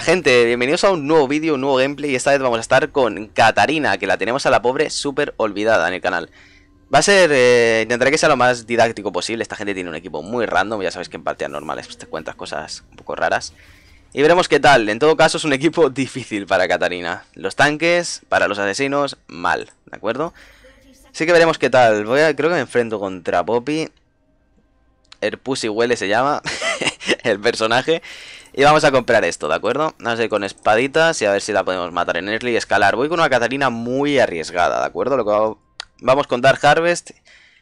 gente, bienvenidos a un nuevo vídeo, un nuevo gameplay y esta vez vamos a estar con Katarina, que la tenemos a la pobre súper olvidada en el canal. Va a ser, eh, intentaré que sea lo más didáctico posible, esta gente tiene un equipo muy random, ya sabéis que en partidas normales pues, te cuentas cosas un poco raras. Y veremos qué tal, en todo caso es un equipo difícil para Katarina. Los tanques, para los asesinos, mal, ¿de acuerdo? Así que veremos qué tal, Voy a, creo que me enfrento contra Poppy. El Pussy Huele se llama... el personaje. Y vamos a comprar esto, ¿de acuerdo? Vamos a con espaditas y a ver si la podemos matar en Early y escalar. Voy con una Catarina muy arriesgada, ¿de acuerdo? Lo que Vamos con Dark Harvest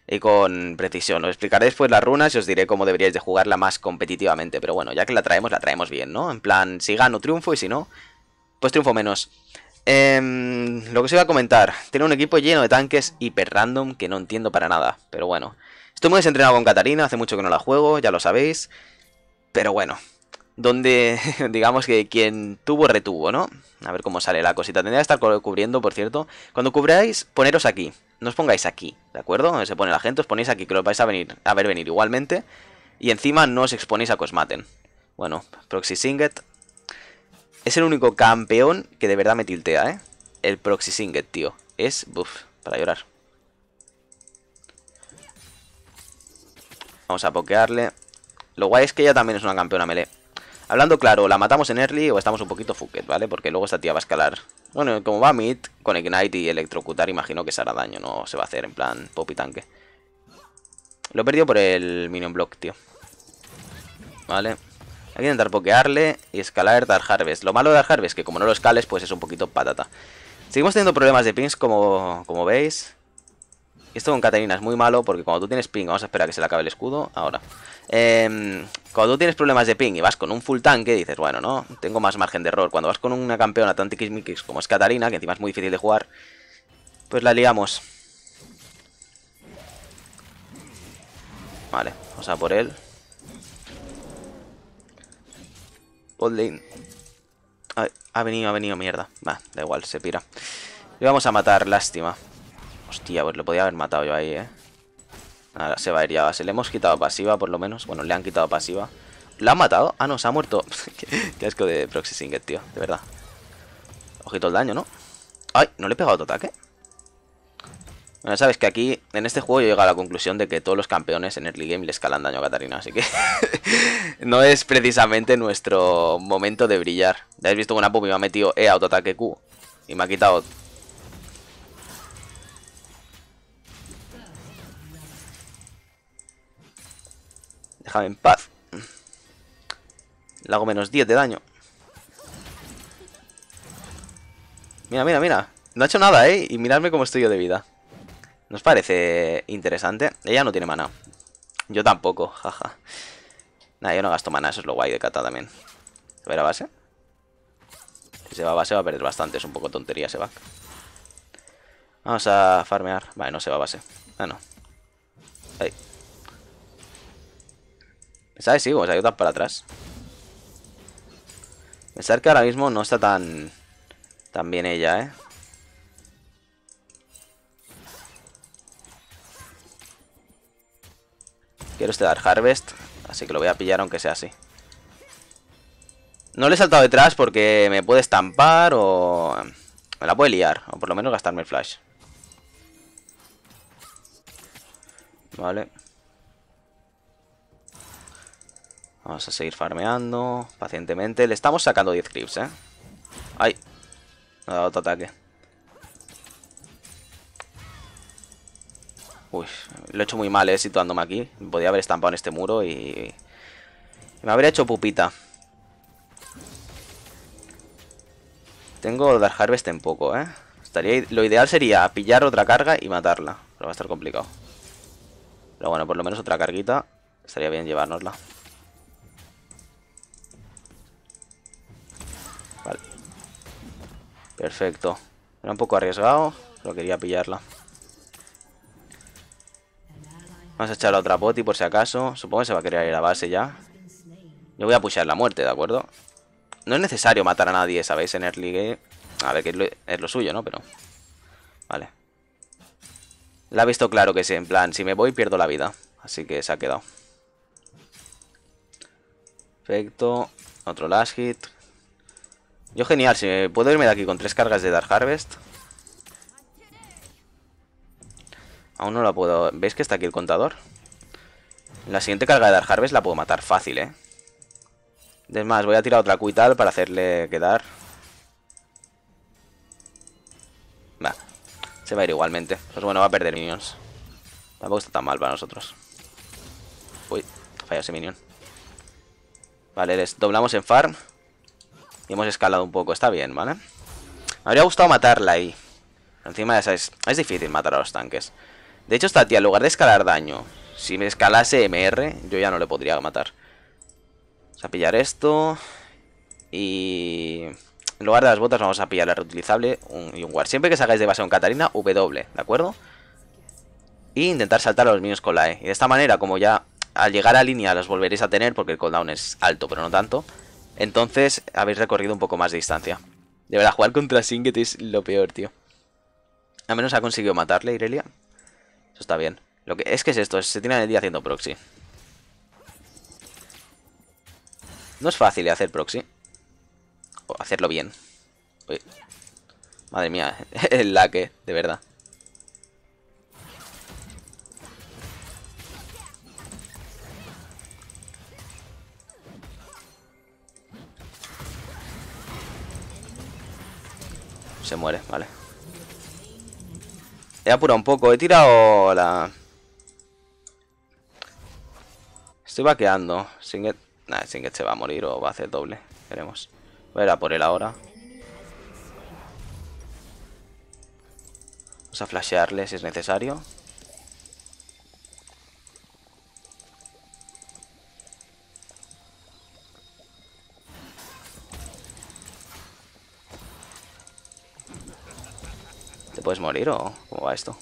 y con precisión. Os explicaré después pues, las runas y os diré cómo deberíais de jugarla más competitivamente. Pero bueno, ya que la traemos, la traemos bien, ¿no? En plan, si gano, triunfo y si no, pues triunfo menos. Em, lo que os iba a comentar, tiene un equipo lleno de tanques hiper random que no entiendo para nada, pero bueno. Estoy muy desentrenado con Katarina, hace mucho que no la juego, ya lo sabéis. Pero bueno, donde digamos que quien tuvo retuvo, ¿no? A ver cómo sale la cosita. Tendría que estar cubriendo, por cierto. Cuando cubráis, poneros aquí. No os pongáis aquí, ¿de acuerdo? Donde se pone la gente, os ponéis aquí, que lo vais a venir a ver venir igualmente. Y encima no os exponéis a Cosmaten Bueno, Proxy Singet. Es el único campeón que de verdad me tiltea, ¿eh? El Proxy Singet, tío. Es, buf, para llorar. Vamos a pokearle. Lo guay es que ella también es una campeona melee. Hablando claro, la matamos en early o estamos un poquito fucked, ¿vale? Porque luego esta tía va a escalar. Bueno, como va a mid, con Ignite y Electrocutar, imagino que se hará daño, no se va a hacer en plan pop y tanque. Lo he perdido por el minion block, tío. Vale. Hay que intentar pokearle y escalar Dark Harvest. Lo malo de Dark Harvest es que como no lo escales, pues es un poquito patata. Seguimos teniendo problemas de pins como, como veis esto con Catarina es muy malo porque cuando tú tienes ping, vamos a esperar a que se le acabe el escudo, ahora. Em, cuando tú tienes problemas de ping y vas con un full tanque, dices, bueno, no, tengo más margen de error. Cuando vas con una campeona tan tiquismiquis como es Catarina, que encima es muy difícil de jugar, pues la liamos. Vale, vamos a por él. Old Ha venido, ha venido, mierda. Va, da igual, se pira. Y vamos a matar, lástima. Hostia, pues lo podía haber matado yo ahí, ¿eh? Ahora se va a ir ya se Le hemos quitado pasiva, por lo menos. Bueno, le han quitado pasiva. ¿La han matado? Ah, no, se ha muerto. Qué asco de Proxy Singer, tío. De verdad. Ojito el daño, ¿no? Ay, no le he pegado otro ataque. ya sabes que aquí, en este juego, yo llegado a la conclusión de que todos los campeones en early game le escalan daño a Katarina, así que no es precisamente nuestro momento de brillar. Ya habéis visto que una pum me ha metido E autoataque Q y me ha quitado Déjame en paz. Le hago menos 10 de daño. Mira, mira, mira. No ha hecho nada, ¿eh? Y miradme cómo estoy yo de vida. ¿Nos parece interesante? Ella no tiene mana. Yo tampoco, jaja. Nada, yo no gasto mana, eso es lo guay de Kata también. A ver a base. Si se va a base va a perder bastante, es un poco tontería ese back. Vamos a farmear. Vale, no se va a base. Ah, no. Ahí. ¿Sabes? sí, vamos a para atrás. Pensar que ahora mismo no está tan... Tan bien ella, ¿eh? Quiero este dar Harvest, así que lo voy a pillar aunque sea así. No le he saltado detrás porque me puede estampar o... Me la puede liar, o por lo menos gastarme el flash. Vale. Vamos a seguir farmeando pacientemente. Le estamos sacando 10 clips, ¿eh? ¡Ay! Me ha dado otro ataque. Uy, lo he hecho muy mal, ¿eh? Situándome aquí. Podría haber estampado en este muro y... Me habría hecho pupita. Tengo Dark Harvest en poco, ¿eh? Estaría... Lo ideal sería pillar otra carga y matarla. Pero va a estar complicado. Pero bueno, por lo menos otra carguita. Estaría bien llevárnosla. Perfecto. Era un poco arriesgado, pero quería pillarla. Vamos a echar a otra poti por si acaso. Supongo que se va a querer ir a base ya. Yo voy a pushar la muerte, ¿de acuerdo? No es necesario matar a nadie, ¿sabéis? En early game. A ver, que es lo, es lo suyo, ¿no? Pero... Vale. La ha visto claro que sí. En plan, si me voy, pierdo la vida. Así que se ha quedado. Perfecto. Otro last hit. Yo genial, si puedo irme de aquí con tres cargas de Dark Harvest. Aún no la puedo... ¿Veis que está aquí el contador? La siguiente carga de Dark Harvest la puedo matar fácil, ¿eh? Es más, voy a tirar otra Q para hacerle quedar. Va. Se va a ir igualmente. Pues bueno, va a perder minions. Tampoco está tan mal para nosotros. Uy, falla ese minion. Vale, les doblamos en farm. Y hemos escalado un poco, está bien, ¿vale? Me habría gustado matarla ahí. Encima ya sabes, es difícil matar a los tanques. De hecho, esta tía, en lugar de escalar daño, si me escalase MR, yo ya no le podría matar. Vamos a pillar esto. Y... En lugar de las botas vamos a pillar la reutilizable y un guard. Siempre que salgáis de base con Catarina, W, ¿de acuerdo? Y intentar saltar a los minions con la E. Y de esta manera, como ya al llegar a línea los volveréis a tener, porque el cooldown es alto, pero no tanto... Entonces habéis recorrido un poco más de distancia. De verdad, jugar contra Singet es lo peor, tío. Al menos ha conseguido matarle, Irelia. Eso está bien. Lo que es que es esto, se tiene el día haciendo proxy. No es fácil hacer proxy. O hacerlo bien. Madre mía, el laque, de verdad. Se muere, vale. He apurado un poco, he tirado la... Estoy vaqueando. Sin que... Nah, sin que se va a morir o va a hacer doble. Veremos. Voy a ir a por él ahora. Vamos a flashearle si es necesario. puedes morir o cómo va esto?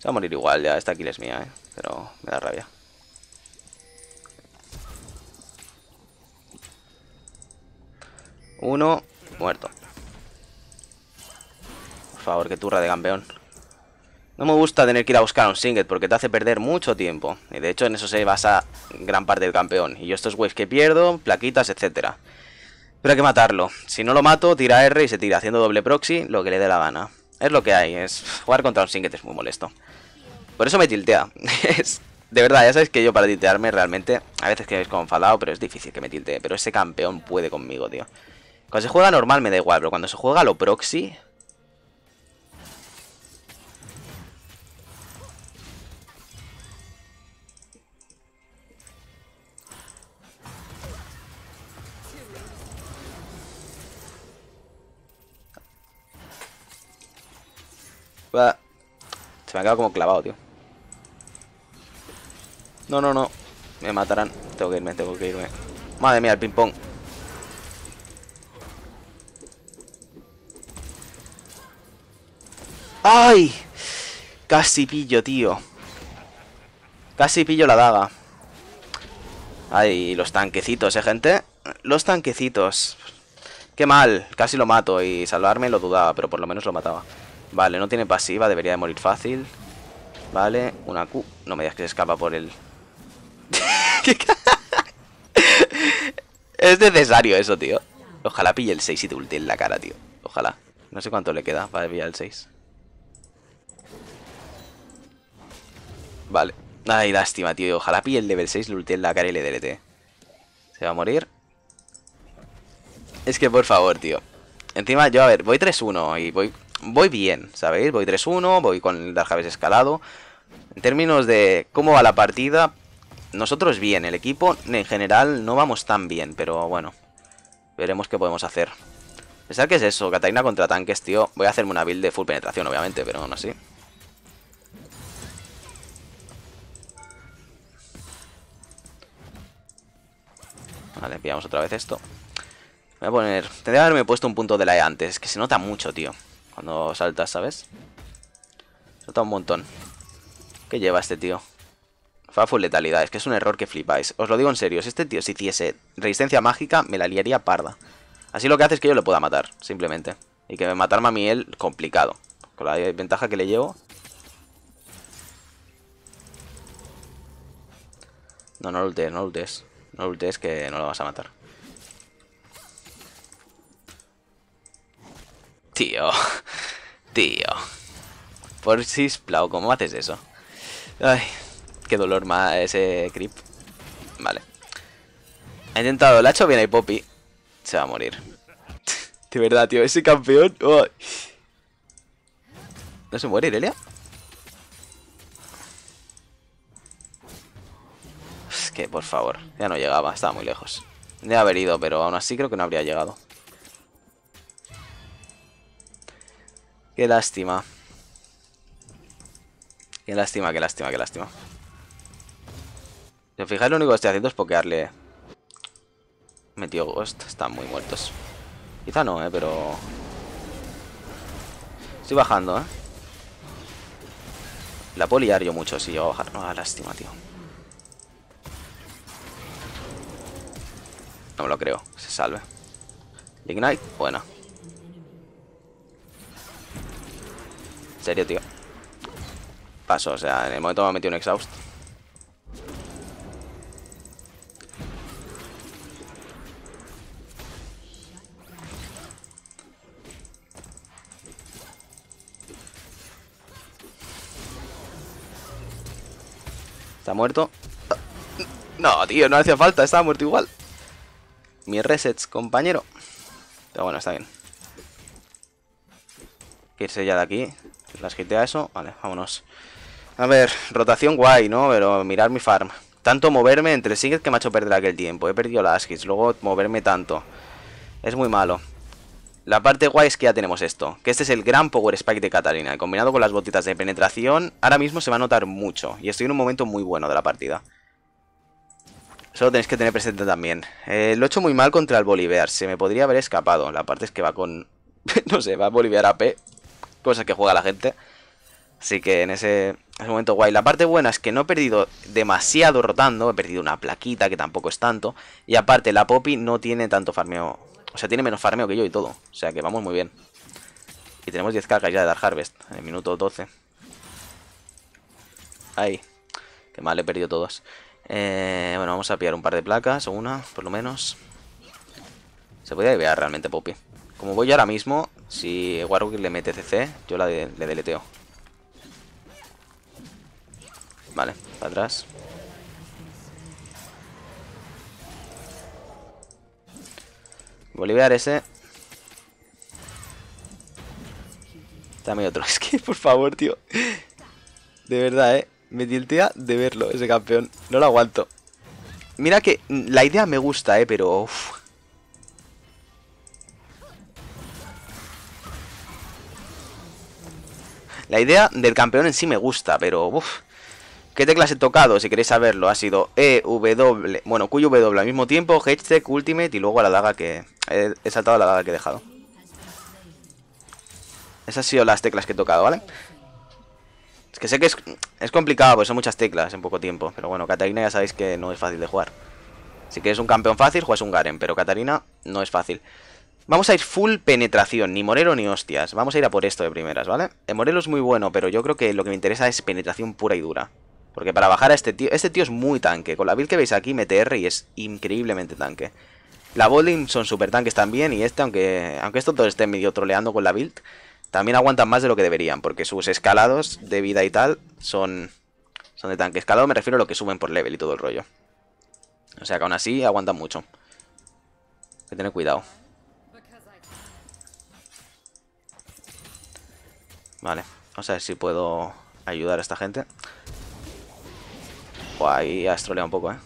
Se va a morir igual, ya esta kill es mía, ¿eh? Pero me da rabia. Uno, muerto. Por favor, que turra de campeón. No me gusta tener que ir a buscar a un singlet porque te hace perder mucho tiempo. Y de hecho en eso se basa gran parte del campeón. Y yo estos waves que pierdo, plaquitas, etcétera. Pero hay que matarlo. Si no lo mato, tira R y se tira haciendo doble proxy, lo que le dé la gana. Es lo que hay, es jugar contra un Singed es muy molesto. Por eso me tiltea. es, de verdad, ya sabéis que yo para tiltearme realmente, a veces que es con pero es difícil que me tiltee. Pero ese campeón puede conmigo, tío. Cuando se juega normal me da igual, pero cuando se juega lo proxy, Se me ha quedado como clavado, tío. No, no, no. Me matarán. Tengo que irme, tengo que irme. Madre mía, el ping-pong. ¡Ay! Casi pillo, tío. Casi pillo la daga. Ay, los tanquecitos, eh, gente. Los tanquecitos. Qué mal. Casi lo mato y salvarme lo dudaba, pero por lo menos lo mataba. Vale, no tiene pasiva, debería de morir fácil. Vale, una Q. No me digas que se escapa por el... es necesario eso, tío. Ojalá pille el 6 y te ulti en la cara, tío. Ojalá. No sé cuánto le queda para pillar el 6. Vale. Ay, lástima, tío. Ojalá pille el level 6, le ulti en la cara y le delete. Se va a morir. Es que por favor, tío. Encima, yo, a ver, voy 3-1 y voy voy bien, ¿sabéis? Voy 3-1, voy con el Darjaves escalado. En términos de cómo va la partida, nosotros bien, el equipo en general no vamos tan bien, pero bueno, veremos qué podemos hacer. Pensad que es eso, Katarina contra tanques, tío. Voy a hacerme una build de full penetración, obviamente, pero aún así. Vale, pillamos otra vez esto. Voy a poner... Tendría que haberme puesto un punto de la E antes, que se nota mucho, tío cuando saltas, ¿sabes? Salta un montón. ¿Qué lleva este tío? faful letalidad, es que es un error que flipáis. Os lo digo en serio, si este tío si hiciese resistencia mágica, me la liaría parda. Así lo que hace es que yo le pueda matar, simplemente. Y que me matarme a mí él, complicado. Con la ventaja que le llevo. No, no lo ultes, no lo ultes. No lo ultes que no lo vas a matar. Tío. Tío. Por plau, ¿cómo haces eso? Ay, qué dolor más ese creep. Vale. Ha intentado, el ha viene bien Poppy. Se va a morir. De verdad, tío, ese campeón. ¿No se muere Irelia? Es que, por favor, ya no llegaba, estaba muy lejos. Debe haber ido, pero aún así creo que no habría llegado. Qué lástima. Qué lástima, qué lástima, qué lástima. Si os fijáis, lo único que estoy haciendo es pokearle. Metió Ghost. Están muy muertos. Quizá no, eh, pero... Estoy bajando, eh. La poliar yo mucho si llego a bajar. Ah, lástima, tío. No me lo creo. Se salve. Ignite, bueno En serio, tío. Paso, o sea, en el momento me ha metido un exhaust. Está muerto. No, tío, no hacía falta, estaba muerto igual. Mi resets, compañero. Pero bueno, está bien. Irse ya de aquí. Las a eso. Vale, vámonos. A ver, rotación guay, ¿no? Pero mirar mi farm. Tanto moverme entre singles que me ha hecho perder aquel tiempo. He perdido las hits. Luego moverme tanto. Es muy malo. La parte guay es que ya tenemos esto, que este es el gran Power Spike de Catalina, combinado con las botitas de penetración, ahora mismo se va a notar mucho, y estoy en un momento muy bueno de la partida. Solo tenéis que tener presente también. Eh, lo he hecho muy mal contra el Bolivar, se me podría haber escapado, la parte es que va con... no sé, va a Bolivar AP, Cosas que juega la gente. Así que en ese, momento guay. La parte buena es que no he perdido demasiado rotando. He perdido una plaquita que tampoco es tanto. Y aparte la Poppy no tiene tanto farmeo. O sea, tiene menos farmeo que yo y todo. O sea que vamos muy bien. Y tenemos 10 cargas ya de Dark Harvest. En el minuto 12. Ahí. Qué mal, he perdido todas. Eh, bueno, vamos a pillar un par de placas o una, por lo menos. Se podía idear realmente Poppy. Como voy ahora mismo, si Warwick le mete CC, yo la le deleteo. Vale, para atrás. Bolivar ese. Dame otro. Es que, por favor, tío. De verdad, eh. Me tiltea de verlo, ese campeón. No lo aguanto. Mira que la idea me gusta, eh, pero... La idea del campeón en sí me gusta, pero... uff, ¿Qué teclas he tocado? Si queréis saberlo, ha sido E, W, bueno, Q W al mismo tiempo, Tech, Ultimate y luego a la daga que... He, saltado a la daga que he dejado. Esas han sido las teclas que he tocado, ¿vale? Es que sé que es, complicado, porque son muchas teclas en poco tiempo. Pero bueno, Catarina ya sabéis que no es fácil de jugar. Si quieres un campeón fácil, juegas un Garen, pero Catarina no es fácil. Vamos a ir full penetración, ni morero ni hostias. Vamos a ir a por esto de primeras, ¿vale? El Morelo es muy bueno, pero yo creo que lo que me interesa es penetración pura y dura. Porque para bajar a este tío... Este tío es muy tanque. Con la build que veis aquí, MTR y es increíblemente tanque. La bowling son super tanques también y este, aunque, aunque estos dos estén medio troleando con la build, también aguantan más de lo que deberían, porque sus escalados de vida y tal son, son de tanque. Escalado me refiero a lo que suben por level y todo el rollo. O sea que aún así aguantan mucho. Hay que tener cuidado. Vale, vamos a ver si puedo ayudar a esta gente. Guay, ahí ha estroleado un poco, ¿eh?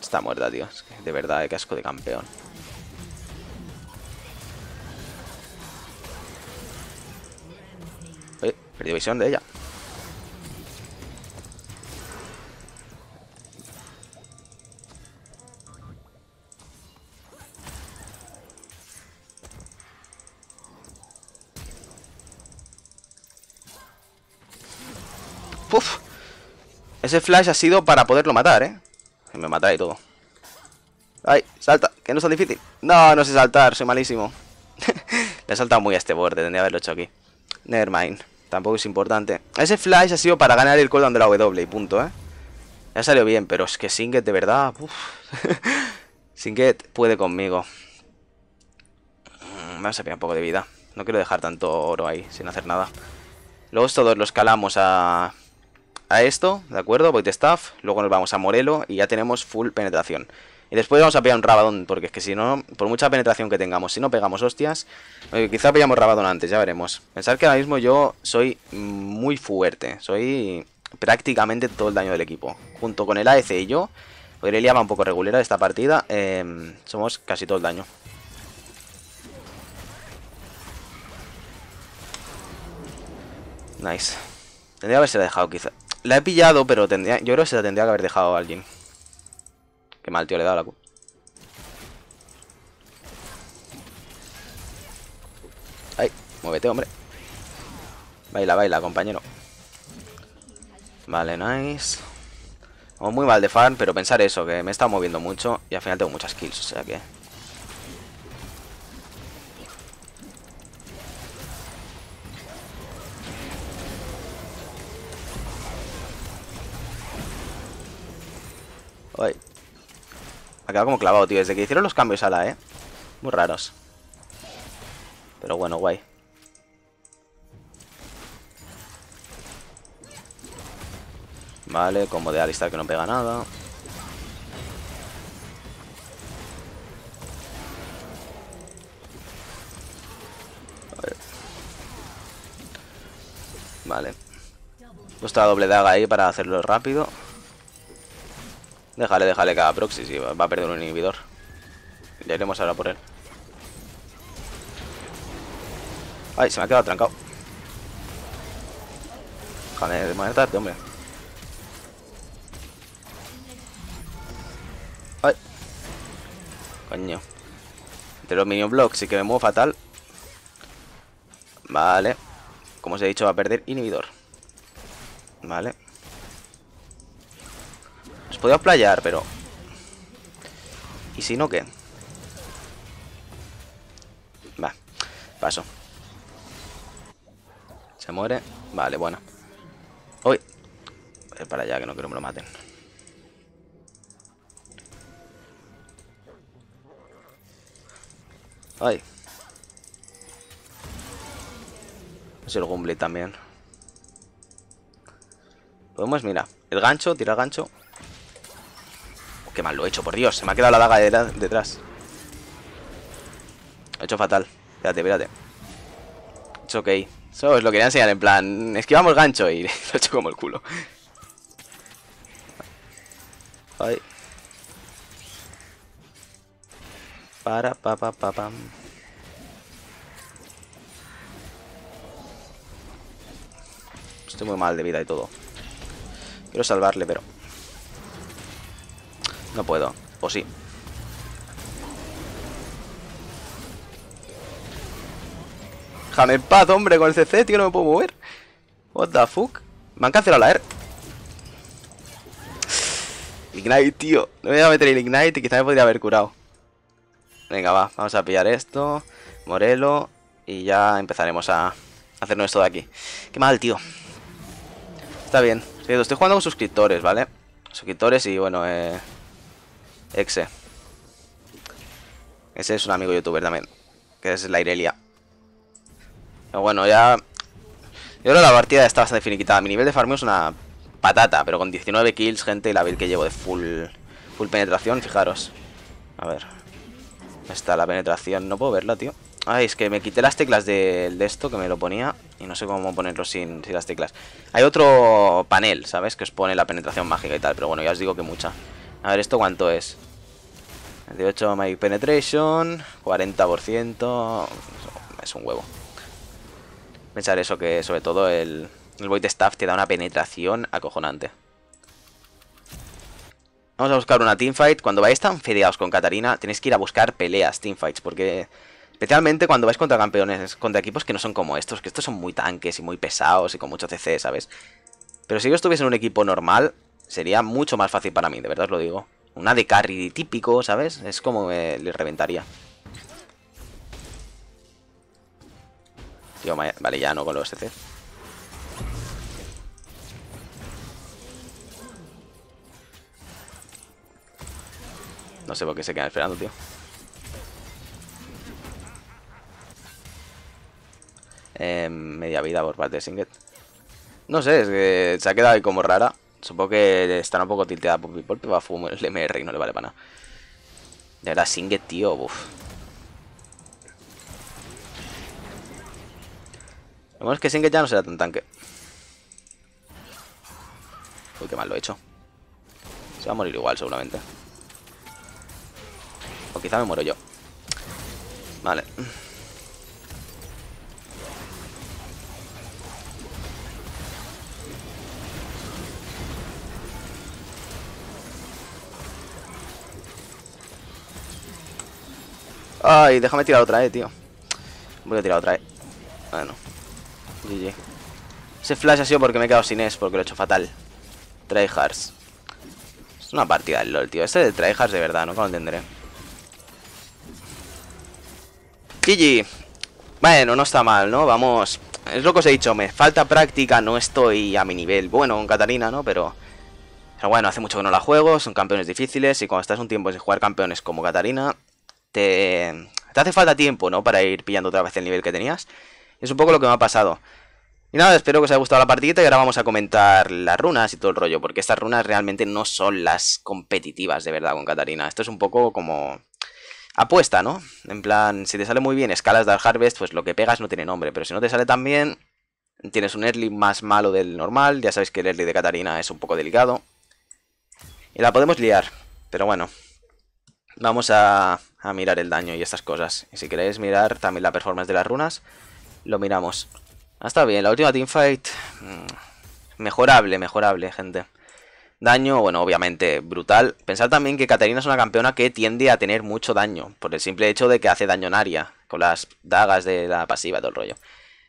Está muerta, tío. de verdad, eh, qué asco de campeón. Oye, perdí visión de ella. Ese flash ha sido para poderlo matar, ¿eh? Que me matáis y todo. ¡Ay! ¡Salta! ¡Que no es tan difícil! ¡No! No sé saltar, soy malísimo. Le he saltado muy a este borde, tendría que haberlo hecho aquí. Nevermind. Tampoco es importante. Ese flash ha sido para ganar el cooldown de la W y punto, ¿eh? Ya salió bien, pero es que Singet de verdad... Singet puede conmigo. Mm, me vas a un poco de vida. No quiero dejar tanto oro ahí sin hacer nada. Luego todos los calamos a esto, ¿de acuerdo? Void Staff, luego nos vamos a Morelo y ya tenemos full penetración. Y después vamos a pillar un Rabadón, porque es que si no, por mucha penetración que tengamos, si no pegamos hostias, eh, quizá pillamos Rabadón antes, ya veremos. Pensar que ahora mismo yo soy muy fuerte, soy prácticamente todo el daño del equipo. Junto con el AEC y yo, Aurelia va un poco regulera esta partida, em, somos casi todo el daño. Nice. Tendría que haberse dejado quizá. La he pillado, pero tendría, yo creo que se la tendría que haber dejado a alguien. Qué mal, tío, le he dado la Q. Ay, muévete, hombre. Baila, baila, compañero. Vale, nice. muy mal de fan pero pensar eso, que me he estado moviendo mucho y al final tengo muchas kills, o sea que... quedado como clavado, tío. Desde que hicieron los cambios a la, ¿eh? Muy raros. Pero bueno, guay. Vale, como de Alistar que no pega nada. Vale. Puesto la doble daga ahí para hacerlo rápido. Déjale, déjale cada proxy, si va a perder un inhibidor. Ya iremos ahora por él. Ay, se me ha quedado trancado. Déjame de tarde, hombre. Ay. Coño. Entre los minion blocks sí que me muevo fatal. Vale. Como os he dicho, va a perder inhibidor. Vale podía playar, pero... ¿Y si no qué? Va, paso. Se muere. Vale, bueno. Uy. Voy para allá, que no quiero que me lo maten. Ay. Es el Gumbly también. Podemos, mira, el gancho, tira el gancho mal lo he hecho, por Dios. Se me ha quedado la daga detrás. Lo he hecho fatal. Espérate, espérate. It's ok. Eso es lo que quería enseñar, en plan... Esquivamos gancho y lo he hecho como el culo. Ay. Para, pa, pa, pa, pam. Estoy muy mal de vida y todo. Quiero salvarle, pero... No puedo. O sí. Jamen, en paz, hombre, con el CC, tío, no me puedo mover. What the fuck. Me han cancelado la R. Ignite, tío. No me voy a meter el Ignite y quizá me podría haber curado. Venga, va. Vamos a pillar esto. Morelo. Y ya empezaremos a hacernos esto de aquí. Qué mal, tío. Está bien. Estoy jugando con suscriptores, ¿vale? Suscriptores y bueno, eh... Exe. Ese es un amigo youtuber también. Que es la Irelia. Pero bueno, ya... Yo creo que la partida está bastante finiquitada. Mi nivel de farmeo es una patata, pero con 19 kills, gente, y la build que llevo de full, full penetración, fijaros. A ver. Está la penetración. No puedo verla, tío. Ay, es que me quité las teclas de, de esto que me lo ponía y no sé cómo ponerlo sin, sin las teclas. Hay otro panel, ¿sabes? Que os pone la penetración mágica y tal, pero bueno, ya os digo que mucha. A ver, ¿esto cuánto es? 28 Magic Penetration, 40%... Es un huevo. Pensar eso que, sobre todo, el, el Void Staff te da una penetración acojonante. Vamos a buscar una teamfight. Cuando vais tan fedeados con Katarina, tenéis que ir a buscar peleas, teamfights, porque... Especialmente cuando vais contra campeones, contra equipos que no son como estos, que estos son muy tanques y muy pesados y con mucho CC, ¿sabes? Pero si yo estuviese en un equipo normal, Sería mucho más fácil para mí, de verdad os lo digo. Una de carry típico, ¿sabes? Es como me le reventaría. Tío, vale, ya no con los CC. No sé por qué se queda esperando, tío. Eh, media vida por parte de Singet. No sé, es que se ha quedado ahí como rara. Supongo que están un poco tilteada por People, va a fumar el MR y no le vale para nada. De verdad, Singe tío, uff. Lo bueno es que Singet ya no será tan tanque. Uy, qué mal lo he hecho. Se va a morir igual, seguramente. O quizá me muero yo. Vale. Ay, déjame tirar otra, eh, tío. Voy a tirar otra, eh. Ah, bueno. GG. Ese flash ha sido porque me he quedado sin es, porque lo he hecho fatal. Tryhards. Es una partida del LOL, tío. Este de tryhards de verdad, no lo entenderé. GG. Bueno, no está mal, ¿no? Vamos. Es lo que os he dicho, me falta práctica, no estoy a mi nivel. Bueno, con Katarina, ¿no? Pero... Pero bueno, hace mucho que no la juego, son campeones difíciles y cuando estás un tiempo sin jugar campeones como Catarina, te, hace falta tiempo, ¿no? Para ir pillando otra vez el nivel que tenías. Es un poco lo que me ha pasado. Y nada, espero que os haya gustado la partidita y ahora vamos a comentar las runas y todo el rollo, porque estas runas realmente no son las competitivas de verdad con Katarina. Esto es un poco como apuesta, ¿no? En plan, si te sale muy bien escalas de Harvest, pues lo que pegas no tiene nombre, pero si no te sale tan bien, tienes un early más malo del normal, ya sabéis que el early de Katarina es un poco delicado. Y la podemos liar, pero bueno. Vamos a a mirar el daño y estas cosas. Y si queréis mirar también la performance de las runas, lo miramos. hasta ah, está bien, la última teamfight... Mm, mejorable, mejorable, gente. Daño, bueno, obviamente, brutal. Pensad también que Katarina es una campeona que tiende a tener mucho daño, por el simple hecho de que hace daño en área, con las dagas de la pasiva, todo el rollo.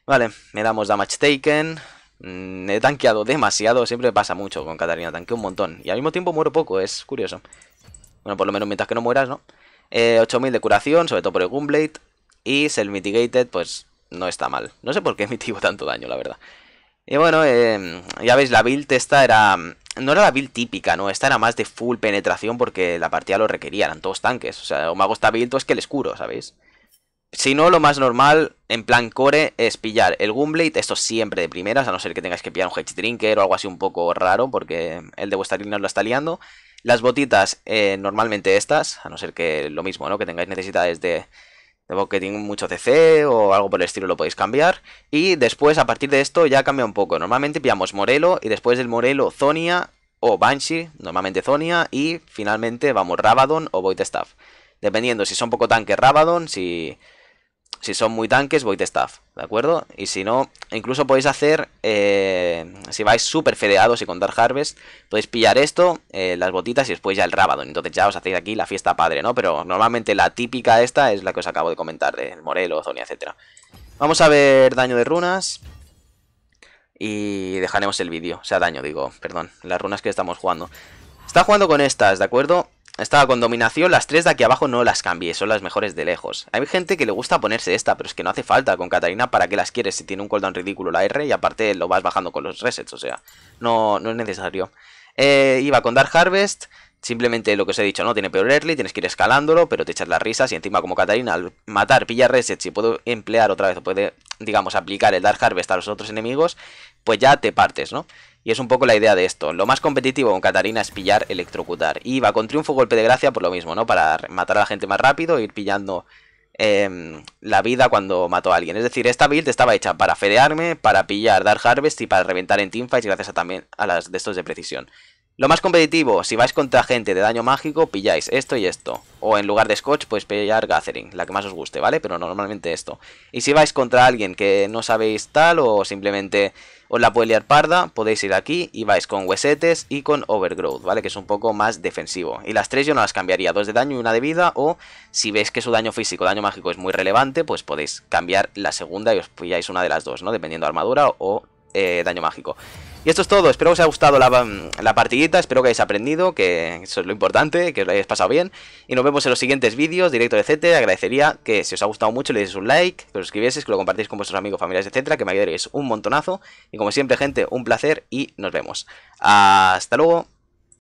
Vale, me damos damage taken. Mm, he tanqueado demasiado, siempre pasa mucho con Catarina, tanqueo un montón. Y al mismo tiempo muero poco, es curioso. Bueno, por lo menos mientras que no mueras, ¿no? 8000 eh, de curación, sobre todo por el Gunblade. Y Cell Mitigated, pues no está mal. No sé por qué mitigo tanto daño, la verdad. Y bueno, em, ya veis, la build esta era... Mm, no era la build típica, ¿no? Esta era más de full penetración porque la partida lo requería, eran todos tanques. O sea, o me hago esta build o es pues, que les curo, ¿sabéis? Si no, lo más normal en plan core es pillar el Gunblade, esto siempre de primeras, a no ser que tengáis que pillar un Hedge Drinker o algo así un poco raro, porque el de vuestra línea lo está liando. Las botitas, eh, normalmente estas, a no ser que lo mismo, ¿no? Que tengáis necesidades de, de tienen mucho CC o algo por el estilo lo podéis cambiar. Y después, a partir de esto, ya cambia un poco. Normalmente pillamos Morelo y después del Morelo, Zonia o Banshee, normalmente Zonia. Y finalmente vamos Rabadon o Void Staff. Dependiendo si son poco tanque Rabadon, si si son muy tanques, de staff, ¿de acuerdo? Y si no, incluso podéis hacer, eh, si vais súper fedeados y con Dark Harvest, podéis pillar esto, eh, las botitas y después ya el Rabadon. Entonces ya os hacéis aquí la fiesta padre, ¿no? Pero normalmente la típica esta es la que os acabo de comentar, del Morelo, Zonia, etcétera. Vamos a ver daño de runas. Y dejaremos el vídeo, o sea, daño, digo, perdón, las runas que estamos jugando. Está jugando con estas, ¿de acuerdo? Estaba con dominación, las tres de aquí abajo no las cambié, son las mejores de lejos. Hay gente que le gusta ponerse esta, pero es que no hace falta con Catarina, ¿para qué las quieres si tiene un cooldown ridículo la R y aparte lo vas bajando con los resets? O sea, no, no es necesario. Eh, iba con Dark Harvest, simplemente lo que os he dicho, ¿no? Tiene peor early, tienes que ir escalándolo, pero te echas las risas y encima como Catarina al matar pilla resets y puedo emplear otra vez, o puede, digamos, aplicar el Dark Harvest a los otros enemigos, pues ya te partes, ¿no? Y es un poco la idea de esto. Lo más competitivo con Katarina es pillar, electrocutar. Y va con triunfo, golpe de gracia, por lo mismo, ¿no? Para matar a la gente más rápido, e ir pillando em, la vida cuando mató a alguien. Es decir, esta build estaba hecha para fedearme, para pillar dar Harvest y para reventar en teamfights gracias también a las de estos de precisión. Lo más competitivo, si vais contra gente de daño mágico, pilláis esto y esto. O en lugar de Scotch, pues pillar Gathering, la que más os guste, ¿vale? Pero normalmente esto. Y si vais contra alguien que no sabéis tal o simplemente os la puede liar parda, podéis ir aquí y vais con huesetes y con Overgrowth, ¿vale? Que es un poco más defensivo. Y las tres yo no las cambiaría, dos de daño y una de vida, o si veis que su daño físico o daño mágico es muy relevante, pues podéis cambiar la segunda y os pilláis una de las dos, ¿no? Dependiendo de armadura o eh, daño mágico. Y esto es todo, espero que os haya gustado mm, la, partidita, espero que hayáis aprendido, que eso es lo importante, que os lo hayáis pasado bien. Y nos vemos en los siguientes vídeos, directo, de CT, Agradecería que si os ha gustado mucho le deis un like, que os suscribieseis, que lo compartáis con vuestros amigos, familiares, etcétera, que me ayudaréis un montonazo. Y como siempre, gente, un placer y nos vemos. Hasta luego.